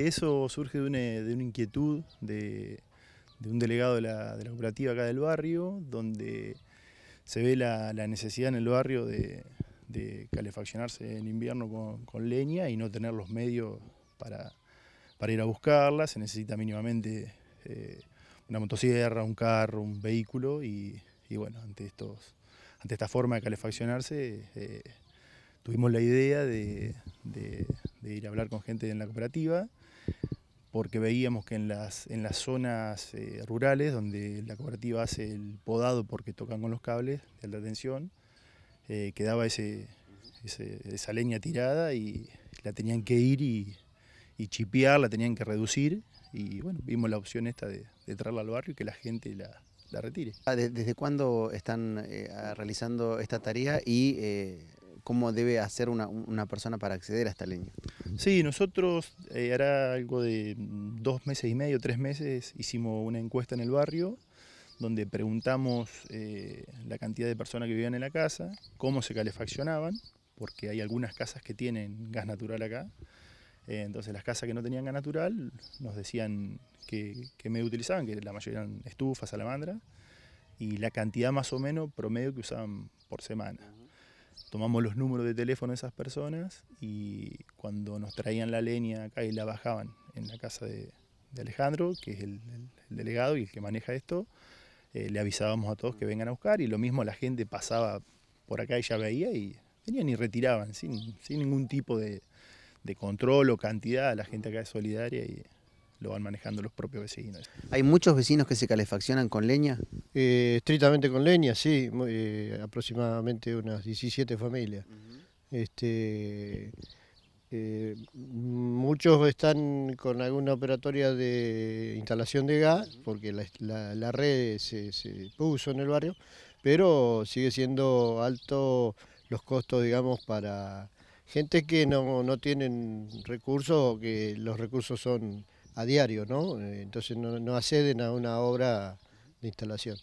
Eso surge de una, inquietud de, un delegado de la, de cooperativa acá del barrio, donde se ve la, necesidad en el barrio de, calefaccionarse en invierno con, leña y no tener los medios para, ir a buscarla. Se necesita mínimamente eh, una motosierra, un carro, un vehículo y, bueno, ante, estos, ante esta forma de calefaccionarse eh, tuvimos la idea de, de, ir a hablar con gente en la cooperativa, porque veíamos que en las, en las zonas eh, rurales, donde la cooperativa hace el podado porque tocan con los cables de alta tensión, eh, quedaba ese, esa leña tirada y la tenían que ir y, chipear, la tenían que reducir. Y bueno, vimos la opción esta de, traerla al barrio y que la gente la, la retire. Ah, ¿Desde cuándo están eh, realizando esta tarea y cómo debe hacer una, persona para acceder a esta leña. Sí, nosotros era eh, algo de mm, dos meses y medio, tres meses, hicimos una encuesta en el barrio donde preguntamos eh, la cantidad de personas que vivían en la casa, cómo se calefaccionaban, porque hay algunas casas que tienen gas natural acá. Eh, entonces las casas que no tenían gas natural nos decían que, medio utilizaban, que la mayoría eran estufas, salamandra, y la cantidad más o menos promedio que usaban por semana tomamos los números de teléfono de esas personas y cuando nos traían la leña acá y la bajaban en la casa de, Alejandro, que es el, delegado y el que maneja esto, eh, le avisábamos a todos que vengan a buscar y lo mismo la gente pasaba por acá y ya veía y venían y retiraban sin, ningún tipo de, control o cantidad, la gente acá es solidaria y lo van manejando los propios vecinos. ¿Hay muchos vecinos que se calefaccionan con leña? Eh, estrictamente con leña, sí, eh, aproximadamente unas 17 familias. este, eh, muchos están con alguna operatoria de instalación de gas, porque la, red se, puso en el barrio, pero sigue siendo alto los costos, digamos, para gente que no, no tienen recursos o que los recursos son a diario, ¿no? Eh, entonces no, no acceden a una obra de instalación.